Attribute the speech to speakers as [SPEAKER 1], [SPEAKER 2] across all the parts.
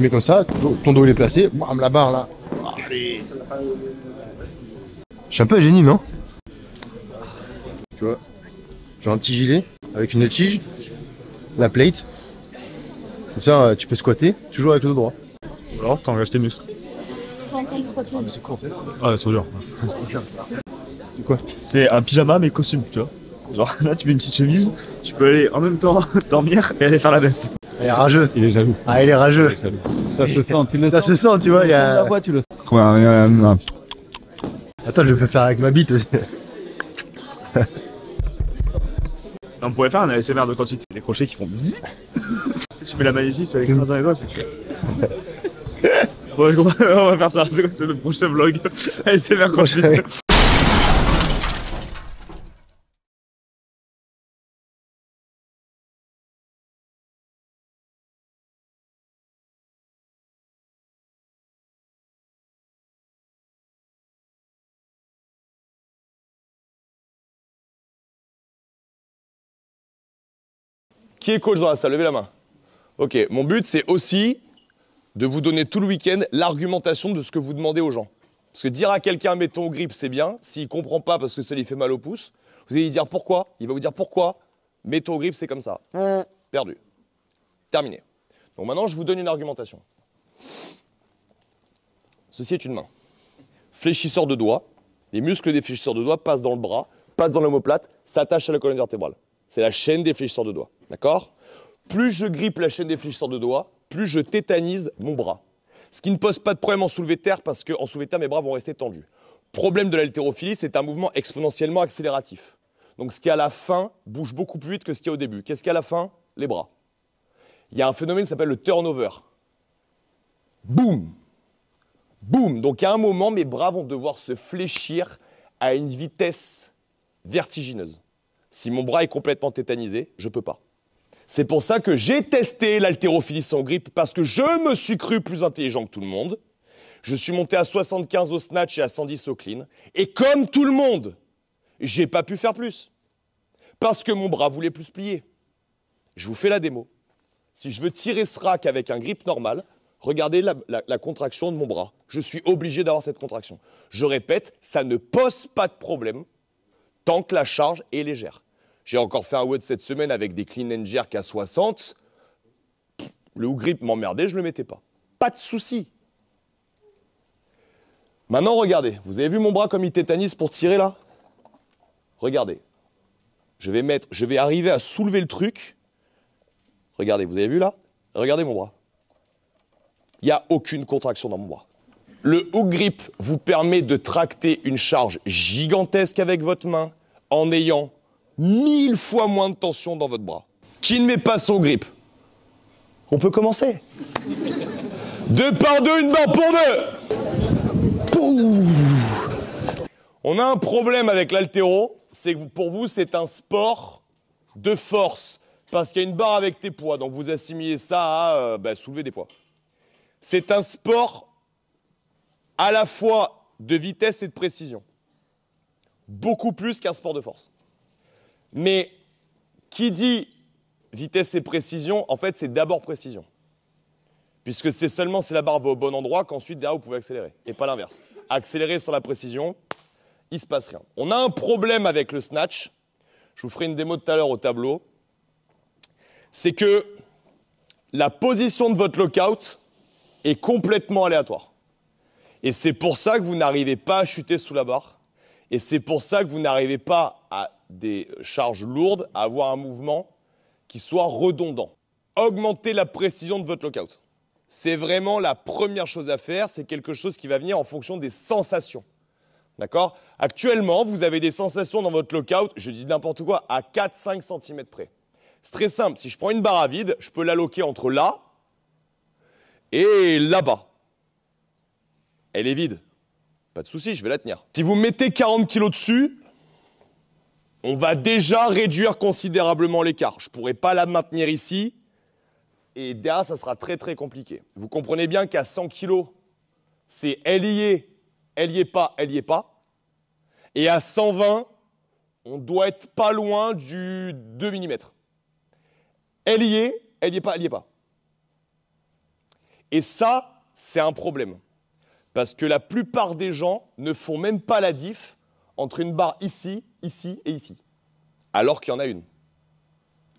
[SPEAKER 1] mets comme ça, ton dos il est placé, bam, la barre là. Je suis un peu génie, non Tu vois, j'ai un petit gilet avec une tige, la plate. Comme ça, euh, tu peux squatter, toujours avec le dos droit. Ou alors, t'engages tes muscles. Ah, mais c'est court. Ah, c'est C'est quoi C'est un pyjama mais costume, tu vois. Genre là, tu mets une petite chemise, tu peux aller en même temps dormir et aller faire la baisse. Il est rageux. Il est jaloux. Ah, il est rageux. ça se sent, tu le Ça se sent, tu vois. Il y a... tu le Attends, je peux faire avec ma bite aussi. On pourrait faire un ASMR de quantité. Les crochets qui font si tu mets la main ici, c'est avec 500 et doigts, on va faire ça, c'est le prochain vlog. ASMR crossfit. Qui est coach dans la salle Levez la main. Ok, mon but, c'est aussi de vous donner tout le week-end l'argumentation de ce que vous demandez aux gens. Parce que dire à quelqu'un, mettons au grip, c'est bien. S'il ne comprend pas parce que ça lui fait mal au pouce, vous allez lui dire pourquoi. Il va vous dire pourquoi. Mettons au grip, c'est comme ça. Perdu. Terminé. Donc maintenant, je vous donne une argumentation. Ceci est une main. Fléchisseur de doigts. Les muscles des fléchisseurs de doigts passent dans le bras, passent dans l'homoplate, s'attachent à la colonne vertébrale. C'est la chaîne des fléchisseurs de doigts. D'accord Plus je grippe la chaîne des fléchisseurs de doigts, plus je tétanise mon bras. Ce qui ne pose pas de problème en soulevé de terre parce qu'en soulevé de terre, mes bras vont rester tendus. Problème de l'haltérophilie, c'est un mouvement exponentiellement accélératif. Donc ce qui est à la fin bouge beaucoup plus vite que ce qui est au début. Qu'est-ce qui est à la fin Les bras. Il y a un phénomène qui s'appelle le turnover. Boum Boum Donc à un moment, mes bras vont devoir se fléchir à une vitesse vertigineuse. Si mon bras est complètement tétanisé, je ne peux pas. C'est pour ça que j'ai testé l'haltérophilie sans grippe, parce que je me suis cru plus intelligent que tout le monde. Je suis monté à 75 au snatch et à 110 au clean. Et comme tout le monde, j'ai pas pu faire plus. Parce que mon bras voulait plus plier. Je vous fais la démo. Si je veux tirer ce rack avec un grip normal, regardez la contraction de mon bras. Je suis obligé d'avoir cette contraction. Je répète, ça ne pose pas de problème tant que la charge est légère. J'ai encore fait un WOD cette semaine avec des clean and jerk à 60. Le hook grip m'emmerdait, je ne le mettais pas. Pas de souci. Maintenant, regardez. Vous avez vu mon bras comme il tétanise pour tirer là Regardez. Je vais mettre, je vais arriver à soulever le truc. Regardez, vous avez vu là Regardez mon bras. Il n'y a aucune contraction dans mon bras. Le hook grip vous permet de tracter une charge gigantesque avec votre main en ayant mille fois moins de tension dans votre bras. Qui ne met pas son grip On peut commencer. deux par deux, une barre pour deux. On a un problème avec l'altéro, c'est que pour vous, c'est un sport de force. Parce qu'il y a une barre avec tes poids, donc vous assimilez ça à euh, bah, soulever des poids. C'est un sport à la fois de vitesse et de précision. Beaucoup plus qu'un sport de force. Mais qui dit vitesse et précision, en fait, c'est d'abord précision. Puisque c'est seulement si la barre va au bon endroit qu'ensuite, derrière, vous pouvez accélérer, et pas l'inverse. Accélérer sans la précision, il se passe rien. On a un problème avec le snatch. Je vous ferai une démo tout à l'heure au tableau. C'est que la position de votre lockout est complètement aléatoire. Et c'est pour ça que vous n'arrivez pas à chuter sous la barre. Et c'est pour ça que vous n'arrivez pas à des charges lourdes, à avoir un mouvement qui soit redondant. Augmenter la précision de votre lockout. C'est vraiment la première chose à faire, c'est quelque chose qui va venir en fonction des sensations. D'accord Actuellement, vous avez des sensations dans votre lockout, je dis n'importe quoi, à 4-5 cm près. C'est très simple, si je prends une barre à vide, je peux la loquer entre là et là-bas. Elle est vide. Pas de souci, je vais la tenir. Si vous mettez 40 kg dessus, on va déjà réduire considérablement l'écart. Je ne pourrais pas la maintenir ici. Et derrière, ça sera très très compliqué. Vous comprenez bien qu'à 100 kg, c'est elle y est, elle y est pas, elle y est pas. Et à 120, on doit être pas loin du 2 mm. Elle y est, elle y est pas, elle est pas. Et ça, c'est un problème. Parce que la plupart des gens ne font même pas la diff entre une barre ici, ici et ici. Alors qu'il y en a une.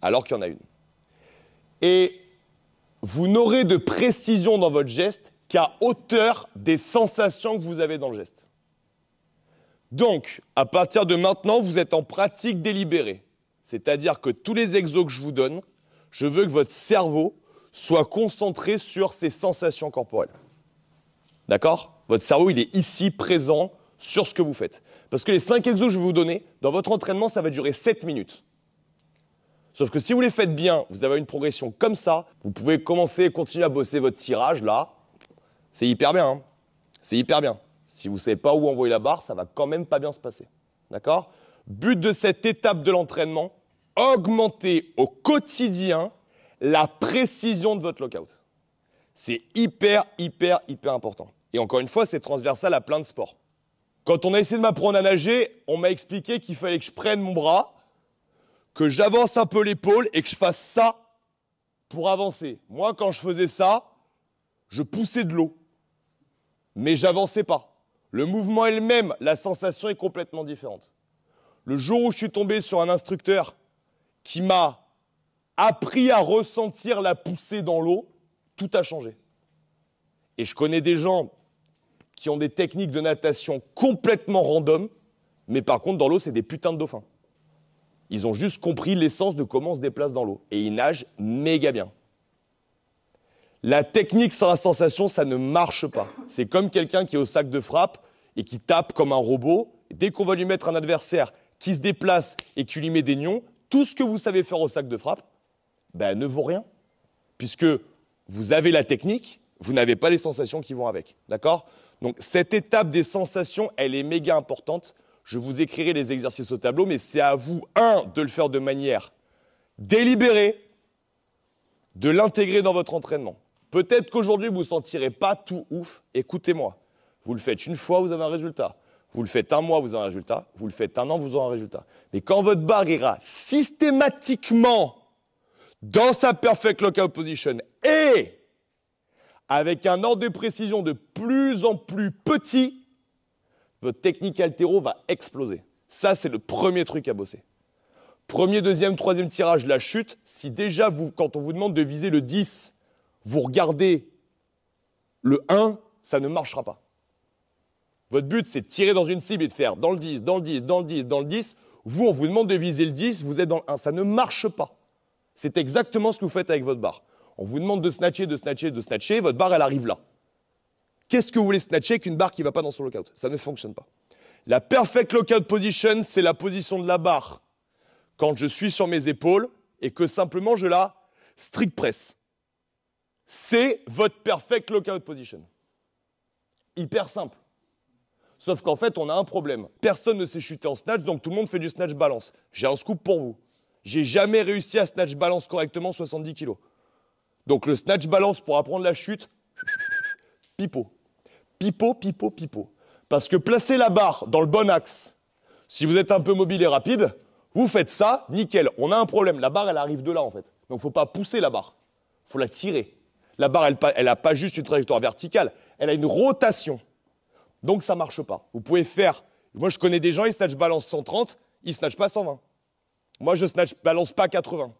[SPEAKER 1] Alors qu'il y en a une. Et vous n'aurez de précision dans votre geste qu'à hauteur des sensations que vous avez dans le geste. Donc, à partir de maintenant, vous êtes en pratique délibérée. C'est-à-dire que tous les exos que je vous donne, je veux que votre cerveau soit concentré sur ces sensations corporelles. D'accord Votre cerveau, il est ici présent sur ce que vous faites. Parce que les 5 exos que je vais vous donner, dans votre entraînement, ça va durer 7 minutes. Sauf que si vous les faites bien, vous avez une progression comme ça, vous pouvez commencer et continuer à bosser votre tirage là. C'est hyper bien, hein. c'est hyper bien. Si vous ne savez pas où envoyer la barre, ça va quand même pas bien se passer. D'accord But de cette étape de l'entraînement, augmenter au quotidien la précision de votre lockout. C'est hyper, hyper, hyper important. Et encore une fois, c'est transversal à plein de sports. Quand on a essayé de m'apprendre à nager, on m'a expliqué qu'il fallait que je prenne mon bras, que j'avance un peu l'épaule et que je fasse ça pour avancer. Moi, quand je faisais ça, je poussais de l'eau, mais j'avançais pas. Le mouvement est le même, la sensation est complètement différente. Le jour où je suis tombé sur un instructeur qui m'a appris à ressentir la poussée dans l'eau, tout a changé. Et je connais des gens qui ont des techniques de natation complètement random, mais par contre, dans l'eau, c'est des putains de dauphins. Ils ont juste compris l'essence de comment on se déplace dans l'eau. Et ils nagent méga bien. La technique sans la sensation, ça ne marche pas. C'est comme quelqu'un qui est au sac de frappe et qui tape comme un robot. Dès qu'on va lui mettre un adversaire qui se déplace et qui lui met des nions, tout ce que vous savez faire au sac de frappe, ben, ne vaut rien. Puisque vous avez la technique, vous n'avez pas les sensations qui vont avec. D'accord donc cette étape des sensations, elle est méga importante. Je vous écrirai les exercices au tableau, mais c'est à vous, un, de le faire de manière délibérée, de l'intégrer dans votre entraînement. Peut-être qu'aujourd'hui, vous ne sentirez pas tout ouf. Écoutez-moi. Vous le faites une fois, vous avez un résultat. Vous le faites un mois, vous avez un résultat. Vous le faites un an, vous avez un résultat. Mais quand votre barre ira systématiquement dans sa perfect lockout position et avec un ordre de précision de plus en plus petit, votre technique altéro va exploser. Ça, c'est le premier truc à bosser. Premier, deuxième, troisième tirage, la chute. Si déjà, quand on vous demande de viser le 10, vous regardez le 1, ça ne marchera pas. Votre but, c'est de tirer dans une cible et de faire dans le 10, dans le 10, dans le 10, dans le 10. Vous, on vous demande de viser le 10, vous êtes dans le 1. Ça ne marche pas. C'est exactement ce que vous faites avec votre barre. On vous demande de snatcher, de snatcher, de snatcher, votre barre, elle arrive là. Qu'est-ce que vous voulez snatcher qu'une barre qui ne va pas dans son lockout Ça ne fonctionne pas. La perfect lockout position, c'est la position de la barre quand je suis sur mes épaules et que simplement je la strict press. C'est votre perfect lockout position. Hyper simple. Sauf qu'en fait, on a un problème. Personne ne sait chuté en snatch, donc tout le monde fait du snatch balance. J'ai un scoop pour vous. J'ai jamais réussi à snatch balance correctement 70 kg. Donc le snatch balance pour apprendre la chute, pipo. Pipo, pipo, pipo. Parce que placer la barre dans le bon axe, si vous êtes un peu mobile et rapide, vous faites ça, nickel. On a un problème. La barre, elle arrive de là, en fait. Donc faut pas pousser la barre. faut la tirer. La barre, elle n'a pas juste une trajectoire verticale, elle a une rotation. Donc ça marche pas. Vous pouvez faire. Moi, je connais des gens, ils snatch balance 130, ils snatchent pas 120. Moi, je snatch balance pas 80.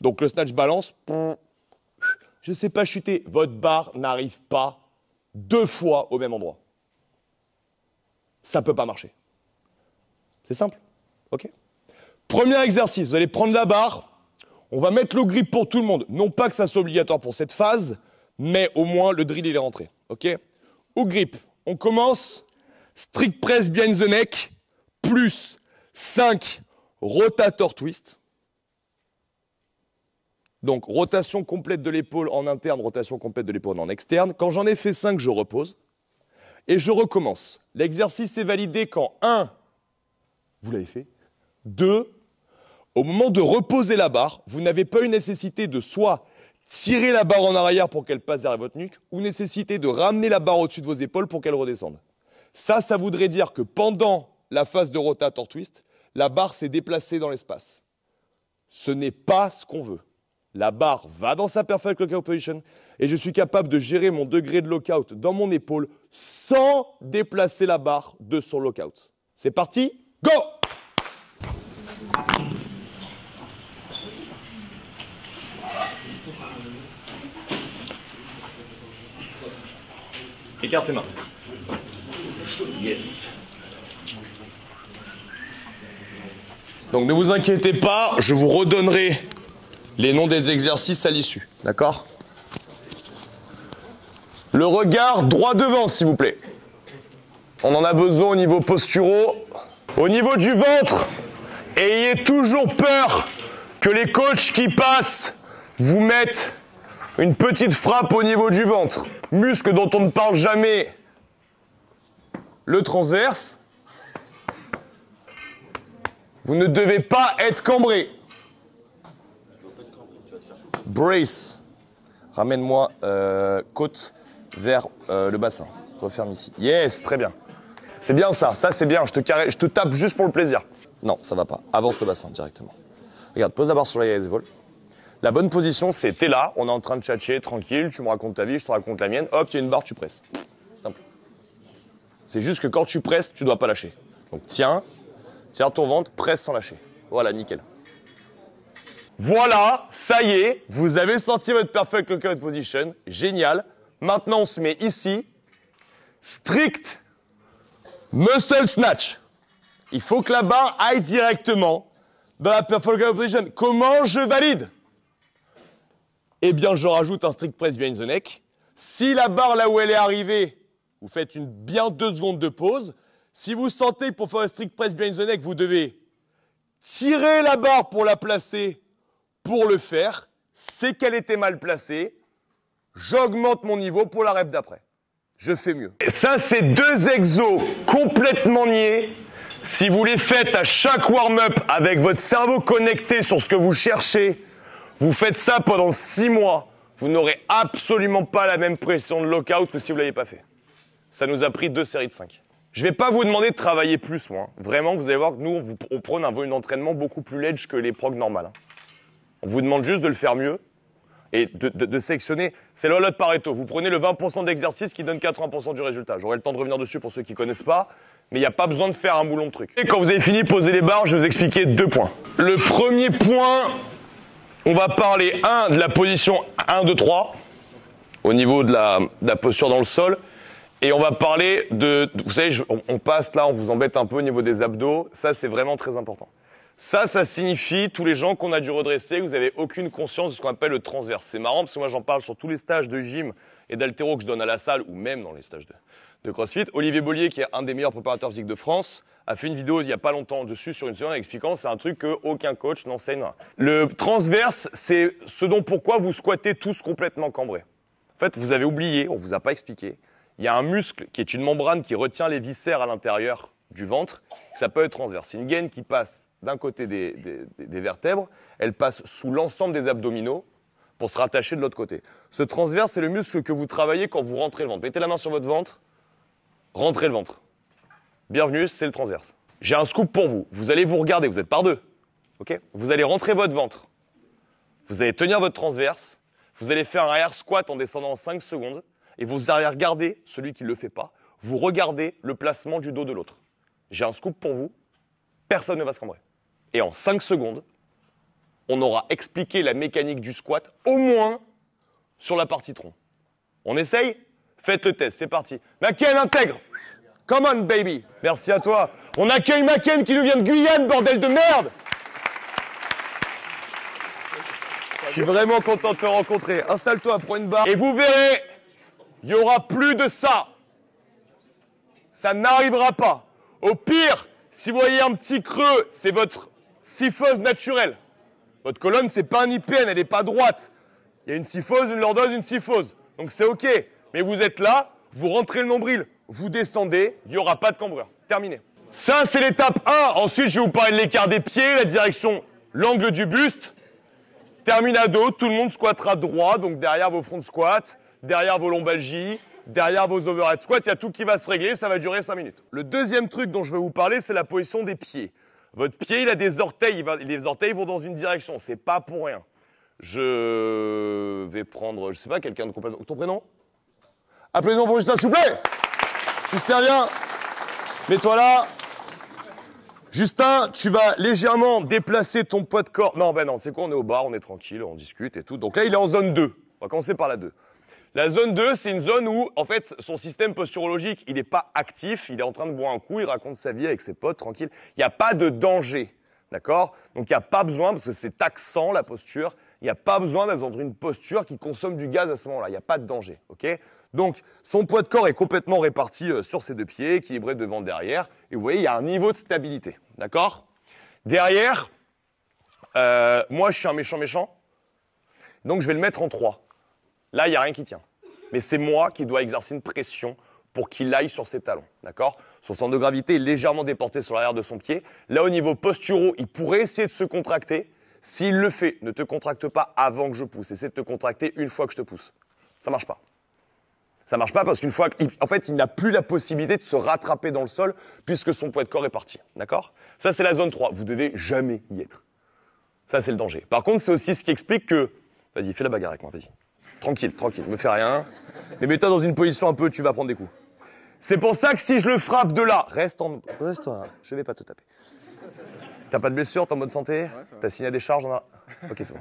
[SPEAKER 1] Donc le snatch balance, je ne sais pas chuter. Votre barre n'arrive pas deux fois au même endroit. Ça ne peut pas marcher. C'est simple. OK Premier exercice, vous allez prendre la barre, on va mettre le grip pour tout le monde. Non pas que ça soit obligatoire pour cette phase, mais au moins le drill il est rentré. OK Au grip, on commence. Strict press behind the neck, plus 5 rotator twist. Donc rotation complète de l'épaule en interne, rotation complète de l'épaule en externe. Quand j'en ai fait 5, je repose et je recommence. L'exercice est validé quand 1, vous l'avez fait, 2, au moment de reposer la barre, vous n'avez pas eu nécessité de soit tirer la barre en arrière pour qu'elle passe derrière votre nuque ou nécessité de ramener la barre au-dessus de vos épaules pour qu'elle redescende. Ça, ça voudrait dire que pendant la phase de rotator twist, la barre s'est déplacée dans l'espace. Ce n'est pas ce qu'on veut. La barre va dans sa perfect lockout position et je suis capable de gérer mon degré de lockout dans mon épaule sans déplacer la barre de son lockout. C'est parti, go écartez les mains. Yes. Donc ne vous inquiétez pas, je vous redonnerai les noms des exercices à l'issue. D'accord Le regard droit devant, s'il vous plaît. On en a besoin au niveau posturaux. Au niveau du ventre, ayez toujours peur que les coachs qui passent vous mettent une petite frappe au niveau du ventre. Muscle dont on ne parle jamais. Le transverse. Vous ne devez pas être cambré. Brace. Ramène-moi euh, côte vers euh, le bassin. Referme ici. Yes, très bien. C'est bien ça, ça c'est bien. Je te, je te tape juste pour le plaisir. Non, ça va pas. Avance le bassin directement. Regarde, pose la barre sur les épaules. La bonne position, c'est t'es là, on est en train de chatcher, tranquille, tu me racontes ta vie, je te raconte la mienne. Hop, il y a une barre, tu presses. Simple. C'est juste que quand tu presses, tu dois pas lâcher. Donc tiens, tiens ton ventre, presse sans lâcher. Voilà, nickel. Voilà, ça y est, vous avez sorti votre perfect lookout position. Génial. Maintenant, on se met ici. Strict muscle snatch. Il faut que la barre aille directement dans la perfect position. Comment je valide Eh bien, je rajoute un strict press behind the neck. Si la barre là où elle est arrivée, vous faites une bien deux secondes de pause. Si vous sentez pour faire un strict press behind the neck, vous devez tirer la barre pour la placer pour le faire, c'est qu'elle était mal placée, j'augmente mon niveau pour la rep d'après. Je fais mieux. Et ça, c'est deux exos complètement niés. Si vous les faites à chaque warm-up avec votre cerveau connecté sur ce que vous cherchez, vous faites ça pendant six mois, vous n'aurez absolument pas la même pression de lockout que si vous ne l'avez pas fait. Ça nous a pris deux séries de cinq. Je ne vais pas vous demander de travailler plus, moi. Vraiment, vous allez voir que nous, on, vous, un volume d'entraînement beaucoup plus ledge que les progs normales. Hein. On vous demande juste de le faire mieux et de, sélectionner. C'est la loi de Pareto. Vous prenez le 20% d'exercice qui donne 80% du résultat. J'aurai le temps de revenir dessus pour ceux qui ne connaissent pas. Mais il n'y a pas besoin de faire un boulon de truc. Et quand vous avez fini de poser les barres, je vais vous expliquer deux points. Le premier point, on va parler, un, de la position 1, 2, 3, au niveau de la, posture dans le sol. Et on va parler de... Vous savez, on, passe là, on vous embête un peu au niveau des abdos. Ça, c'est vraiment très important. Ça, ça signifie tous les gens qu'on a dû redresser, vous n'avez aucune conscience de ce qu'on appelle le transverse. C'est marrant parce que moi j'en parle sur tous les stages de gym et d'altéro que je donne à la salle ou même dans les stages de, de CrossFit. Olivier Bollier, qui est un des meilleurs préparateurs physiques de France, a fait une vidéo il n'y a pas longtemps dessus sur une semaine expliquant c'est un truc qu'aucun coach n'enseigne. Le transverse, c'est ce dont pourquoi vous squattez tous complètement cambrés. En fait, vous avez oublié, on ne vous a pas expliqué. Il y a un muscle qui est une membrane qui retient les viscères à l'intérieur du ventre, ça peut être transverse. C'est une gaine qui passe d'un côté des, vertèbres, elle passe sous l'ensemble des abdominaux pour se rattacher de l'autre côté. Ce transverse, c'est le muscle que vous travaillez quand vous rentrez le ventre. Mettez la main sur votre ventre, rentrez le ventre. Bienvenue, c'est le transverse. J'ai un scoop pour vous. Vous allez vous regarder, vous êtes par deux. ok vous allez rentrer votre ventre. Vous allez tenir votre transverse. Vous allez faire un air squat en descendant en 5 secondes. Et vous allez regarder celui qui ne le fait pas. Vous regardez le placement du dos de l'autre j'ai un scoop pour vous, personne ne va se cambrer. Et en 5 secondes, on aura expliqué la mécanique du squat, au moins sur la partie tronc. On essaye Faites le test, c'est parti. Macken intègre Come on, baby Merci à toi. On accueille Macken qui nous vient de Guyane, bordel de merde Je suis vraiment content de te rencontrer. Installe-toi, prends une barre. Et vous verrez, il n'y aura plus de ça. Ça n'arrivera pas. Au pire, si vous voyez un petit creux, c'est votre syphose naturelle. Votre colonne, c'est pas un IPN, elle n'est pas droite. Il y a une syphose, une lordose, une syphose. Donc c'est OK. Mais vous êtes là, vous rentrez le nombril, vous descendez, il n'y aura pas de cambrure. Terminé. Ça, c'est l'étape 1. Ensuite, je vais vous parler de l'écart des pieds, la direction, l'angle du buste. Terminado, tout le monde squattera droit, donc derrière vos fronts de squat, derrière vos lombalgies, Derrière vos overhead squats, il y a tout qui va se régler, ça va durer 5 minutes. Le deuxième truc dont je vais vous parler, c'est la position des pieds. Votre pied, il a des orteils, va, les orteils vont dans une direction, c'est pas pour rien. Je vais prendre, je sais pas, quelqu'un de complètement... Ton prénom Appelez-nous pour Justin, s'il vous plaît Tu sais rien Mets-toi là Justin, tu vas légèrement déplacer ton poids de corps. Non, ben non, tu sais quoi, on est au bar, on est tranquille, on discute et tout. Donc là, il est en zone 2. On va commencer par la 2. La zone 2, c'est une zone où, en fait, son système posturologique, il n'est pas actif, il est en train de boire un coup, il raconte sa vie avec ses potes, tranquille. Il n'y a pas de danger, d'accord Donc il n'y a pas besoin, parce que c'est taxant la posture, il n'y a pas besoin d'être dans une posture qui consomme du gaz à ce moment-là, il n'y a pas de danger, ok Donc son poids de corps est complètement réparti euh, sur ses deux pieds, équilibré devant, derrière, et vous voyez, il y a un niveau de stabilité, d'accord Derrière, euh, moi je suis un méchant méchant, donc je vais le mettre en 3. Là, il n'y a rien qui tient. Mais c'est moi qui dois exercer une pression pour qu'il aille sur ses talons. D'accord Son centre de gravité est légèrement déporté sur l'arrière de son pied. Là, au niveau posturo, il pourrait essayer de se contracter. S'il le fait, ne te contracte pas avant que je pousse. Essaie de te contracter une fois que je te pousse. Ça ne marche pas. Ça ne marche pas parce qu'une fois en fait, il n'a plus la possibilité de se rattraper dans le sol puisque son poids de corps est parti. D'accord Ça, c'est la zone 3. Vous devez jamais y être. Ça, c'est le danger. Par contre, c'est aussi ce qui explique que. Vas-y, fais la bagarre avec moi, vas-y. Tranquille, tranquille, me fais rien. Mais mets-toi dans une position un peu, tu vas prendre des coups. C'est pour ça que si je le frappe de là, reste en. Reste en. Je vais pas te taper. T'as pas de blessure, t'es en bonne santé Tu T'as signé à des charges Ok, c'est bon.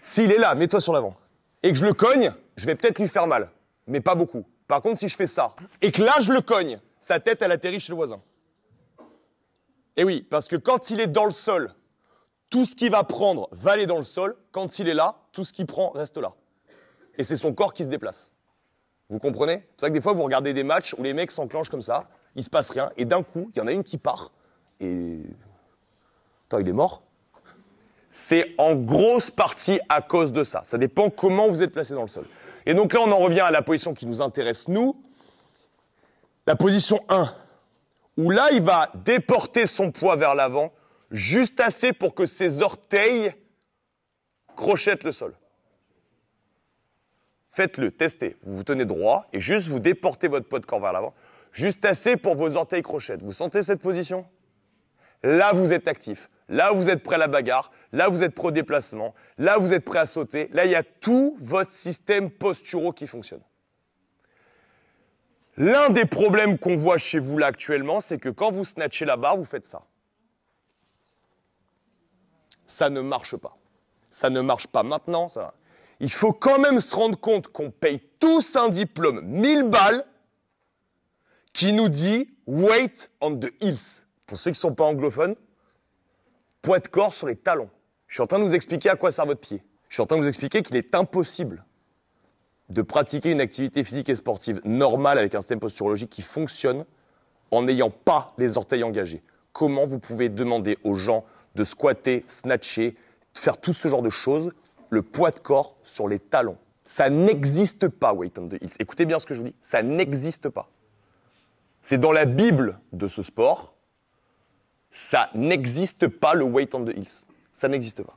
[SPEAKER 1] S'il est là, mets-toi sur l'avant. Et que je le cogne, je vais peut-être lui faire mal. Mais pas beaucoup. Par contre, si je fais ça, et que là, je le cogne, sa tête, elle atterrit chez le voisin. Et eh oui, parce que quand il est dans le sol, tout ce qu'il va prendre va aller dans le sol. Quand il est là, tout ce qu'il prend reste là et c'est son corps qui se déplace. Vous comprenez C'est ça que des fois, vous regardez des matchs où les mecs s'enclenchent comme ça, il se passe rien, et d'un coup, il y en a une qui part, et. Attends, il est mort C'est en grosse partie à cause de ça. Ça dépend comment vous êtes placé dans le sol. Et donc là, on en revient à la position qui nous intéresse, nous. La position 1, où là, il va déporter son poids vers l'avant, juste assez pour que ses orteils crochettent le sol. Faites-le, testez. Vous vous tenez droit et juste vous déportez votre pot de corps vers l'avant, juste assez pour vos orteils crochettes. Vous sentez cette position Là, vous êtes actif. Là, vous êtes prêt à la bagarre. Là, vous êtes prêt au déplacement. Là, vous êtes prêt à sauter. Là, il y a tout votre système posturo qui fonctionne. L'un des problèmes qu'on voit chez vous là actuellement, c'est que quand vous snatchez la barre, vous faites ça. Ça ne marche pas. Ça ne marche pas maintenant. Ça il faut quand même se rendre compte qu'on paye tous un diplôme 1000 balles qui nous dit Wait on the heels ». Pour ceux qui ne sont pas anglophones, poids de corps sur les talons. Je suis en train de vous expliquer à quoi sert votre pied. Je suis en train de vous expliquer qu'il est impossible de pratiquer une activité physique et sportive normale avec un système posturologique qui fonctionne en n'ayant pas les orteils engagés. Comment vous pouvez demander aux gens de squatter, snatcher, faire tout ce genre de choses le poids de corps sur les talons. Ça n'existe pas, Weight on the Hills. Écoutez bien ce que je vous dis, ça n'existe pas. C'est dans la Bible de ce sport, ça n'existe pas le Weight on the Hills. Ça n'existe pas.